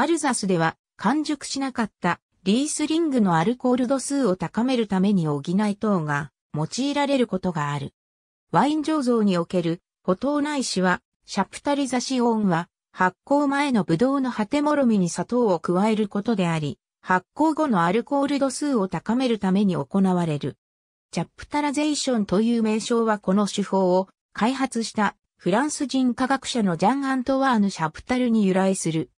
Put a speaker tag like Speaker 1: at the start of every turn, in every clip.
Speaker 1: アルザスでは完熟しなかったリースリングのアルコール度数を高めるために補い等が用いられることがある。ワイン醸造における補糖内いは、シャプタリザシオンは発酵前のブドウの果てもろみに砂糖を加えることであり、発酵後のアルコール度数を高めるために行われる。チャプタラゼーションという名称はこの手法を開発したフランス人科学者のジャン・アントワーヌ・シャプタルに由来する。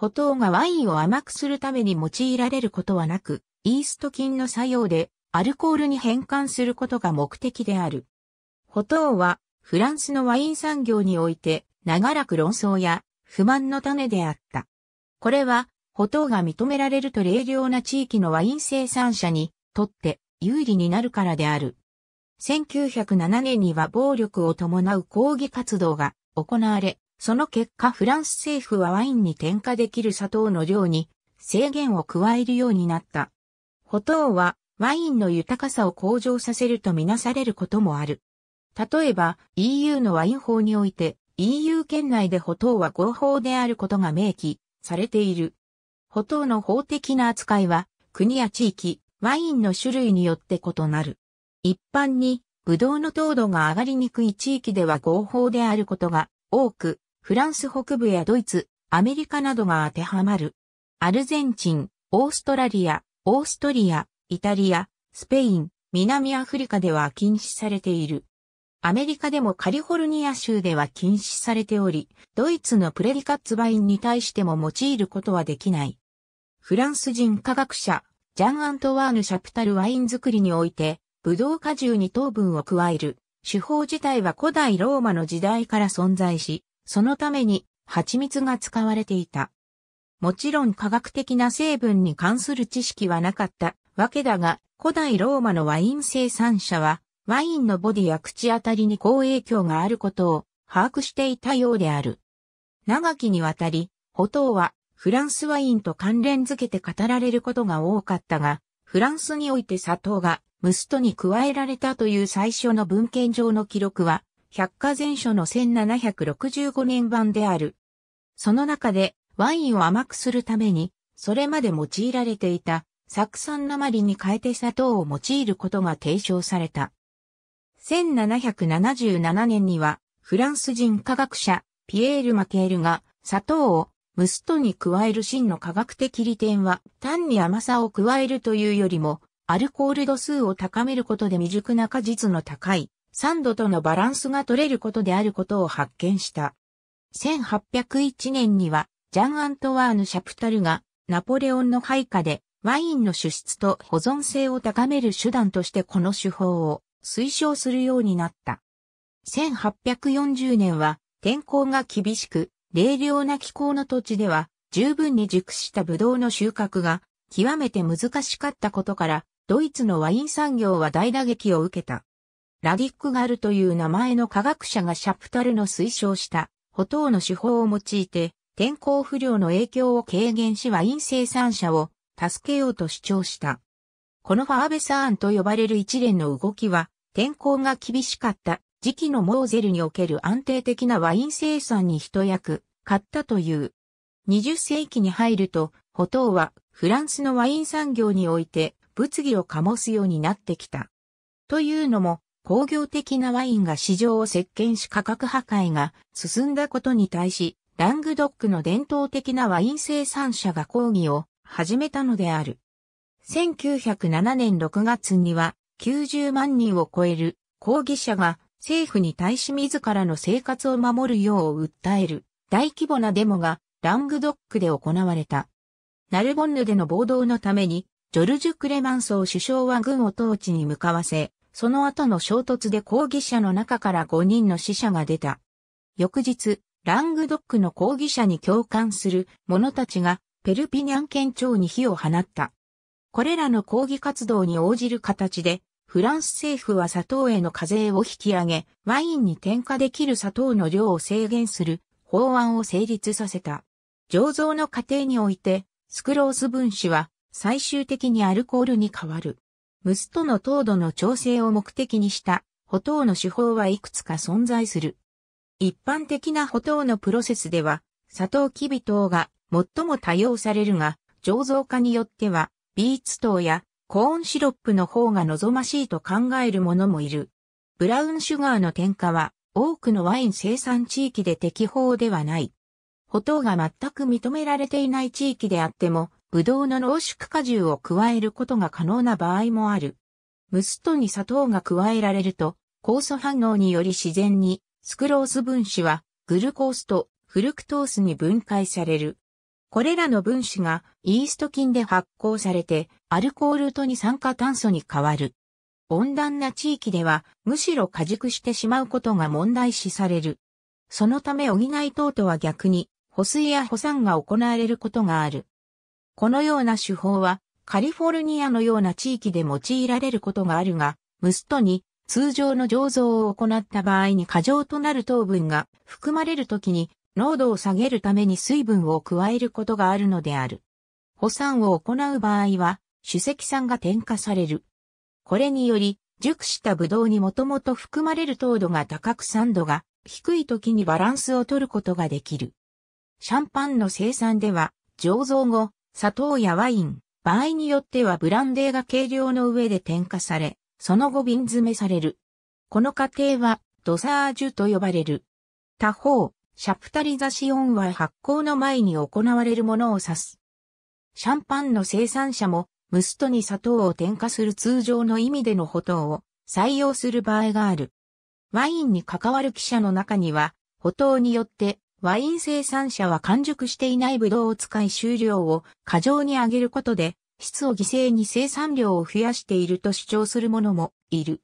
Speaker 1: ほとうがワインを甘くするために用いられることはなく、イースト菌の作用でアルコールに変換することが目的である。ほとうはフランスのワイン産業において長らく論争や不満の種であった。これは、ほとうが認められると冷涼な地域のワイン生産者にとって有利になるからである。1907年には暴力を伴う抗議活動が行われ、その結果フランス政府はワインに添加できる砂糖の量に制限を加えるようになった。ほとうはワインの豊かさを向上させるとみなされることもある。例えば EU のワイン法において EU 圏内でほとうは合法であることが明記されている。ほとうの法的な扱いは国や地域、ワインの種類によって異なる。一般に、ブドウの糖度が上がりにくい地域では合法であることが多く、フランス北部やドイツ、アメリカなどが当てはまる。アルゼンチン、オーストラリア、オーストリア、イタリア、スペイン、南アフリカでは禁止されている。アメリカでもカリフォルニア州では禁止されており、ドイツのプレディカッツバインに対しても用いることはできない。フランス人科学者、ジャン・アントワーヌ・シャプタルワイン作りにおいて、ブドウ果汁に糖分を加える、手法自体は古代ローマの時代から存在し、そのために蜂蜜が使われていた。もちろん科学的な成分に関する知識はなかったわけだが、古代ローマのワイン生産者は、ワインのボディや口当たりに好影響があることを把握していたようである。長きにわたり、ホトーはフランスワインと関連づけて語られることが多かったが、フランスにおいて砂糖がムストに加えられたという最初の文献上の記録は百科全書の1765年版である。その中でワインを甘くするために、それまで用いられていた酢酸鉛に変えて砂糖を用いることが提唱された。1777年にはフランス人科学者ピエール・マケールが砂糖を蒸すとに加える真の科学的利点は単に甘さを加えるというよりもアルコール度数を高めることで未熟な果実の高い酸度とのバランスが取れることであることを発見した。1801年には、ジャン・アントワーヌ・シャプタルが、ナポレオンの配下で、ワインの主質と保存性を高める手段としてこの手法を推奨するようになった。1840年は天候が厳しく、冷涼な気候の土地では十分に熟したブドウの収穫が極めて難しかったことから、ドイツのワイン産業は大打撃を受けた。ラディックガルという名前の科学者がシャプタルの推奨した歩頭の手法を用いて天候不良の影響を軽減しワイン生産者を助けようと主張した。このファーベサーンと呼ばれる一連の動きは天候が厳しかった時期のモーゼルにおける安定的なワイン生産に一役買ったという。20世紀に入ると、ホトーはフランスのワイン産業において物議を醸すようになってきた。というのも、工業的なワインが市場を席巻し価格破壊が進んだことに対し、ラングドックの伝統的なワイン生産者が抗議を始めたのである。1907年6月には90万人を超える抗議者が政府に対し自らの生活を守るよう訴える大規模なデモがラングドックで行われた。ナルボンヌでの暴動のためにジョルジュ・クレマンソー首相は軍を統治に向かわせ、その後の衝突で抗議者の中から5人の死者が出た。翌日、ラングドックの抗議者に共感する者たちがペルピニャン県庁に火を放った。これらの抗議活動に応じる形で、フランス政府は砂糖への課税を引き上げ、ワインに添加できる砂糖の量を制限する法案を成立させた。醸造の過程において、スクロース分子は最終的にアルコールに変わる。ムスとの糖度の調整を目的にした補糖の手法はいくつか存在する。一般的な補糖のプロセスでは、砂糖キビ糖が最も多用されるが、醸造化によっては、ビーツ糖やコーンシロップの方が望ましいと考える者もいる。ブラウンシュガーの添加は、多くのワイン生産地域で適法ではない。補糖が全く認められていない地域であっても、ブドウの濃縮果汁を加えることが可能な場合もある。ムストに砂糖が加えられると、酵素反応により自然に、スクロース分子は、グルコースとフルクトースに分解される。これらの分子がイースト菌で発酵されて、アルコールと二酸化炭素に変わる。温暖な地域では、むしろ果熟してしまうことが問題視される。そのため補い等とは逆に、保水や保酸が行われることがある。このような手法はカリフォルニアのような地域で用いられることがあるが、ムストに通常の醸造を行った場合に過剰となる糖分が含まれるときに濃度を下げるために水分を加えることがあるのである。補酸を行う場合は、主石酸が添加される。これにより、熟したブドウにもともと含まれる糖度が高く酸度が低い時にバランスを取ることができる。シャンパンの生産では、醸造後、砂糖やワイン、場合によってはブランデーが計量の上で添加され、その後瓶詰めされる。この過程はドサージュと呼ばれる。他方、シャプタリザシオンは発酵の前に行われるものを指す。シャンパンの生産者も、ムストに砂糖を添加する通常の意味での補糖を採用する場合がある。ワインに関わる記者の中には、補糖によってワイン生産者は完熟していないブドウを使い収量を過剰に上げることで、質を犠牲に生産量を増やしていると主張する者もいる。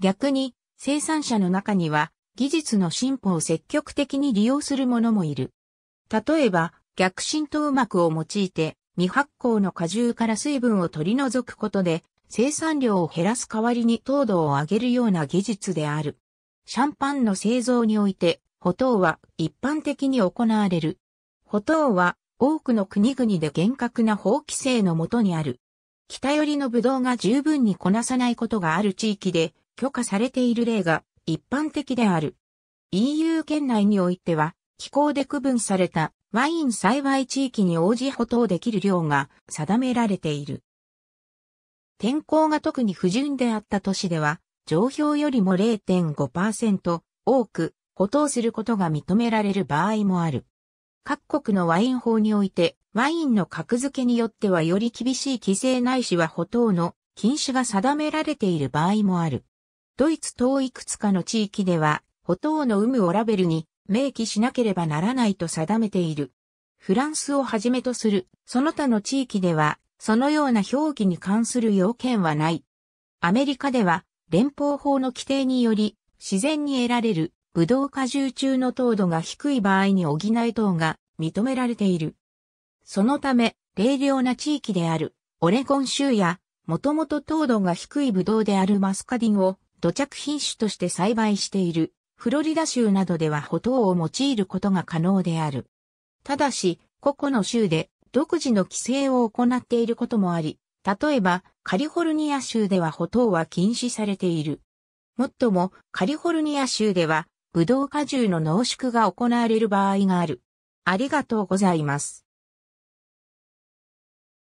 Speaker 1: 逆に、生産者の中には、技術の進歩を積極的に利用する者もいる。例えば、逆浸透膜を用いて、未発酵の果汁から水分を取り除くことで、生産量を減らす代わりに糖度を上げるような技術である。シャンパンの製造において、歩道は一般的に行われる。歩道は多くの国々で厳格な法規制のもとにある。北寄りのブドウが十分にこなさないことがある地域で許可されている例が一般的である。EU 圏内においては気候で区分されたワイン栽培地域に応じ補等できる量が定められている。天候が特に不順であった都市では、上表よりも0.5%多くとをすることが認められる場合もある。各国のワイン法において、ワインの格付けによってはより厳しい規制ないしはと当の禁止が定められている場合もある。ドイツ等いくつかの地域では、と当の有無をラベルに明記しなければならないと定めている。フランスをはじめとする、その他の地域では、そのような表記に関する要件はない。アメリカでは、連邦法の規定により、自然に得られるブドウ果汁中の糖度が低い場合に補い糖が認められている。そのため、冷涼な地域であるオレゴン州や、もともと糖度が低いブドウであるマスカディンを土着品種として栽培しているフロリダ州などではほとを用いることが可能である。ただし、個々の州で独自の規制を行っていることもあり、例えばカリフォルニア州ではほとは禁止されている。もっともカリフォルニア州ではぶどう果汁の濃縮が行われる場合がある。ありがとうございます。